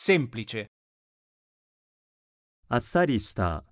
semplice. あっさりした。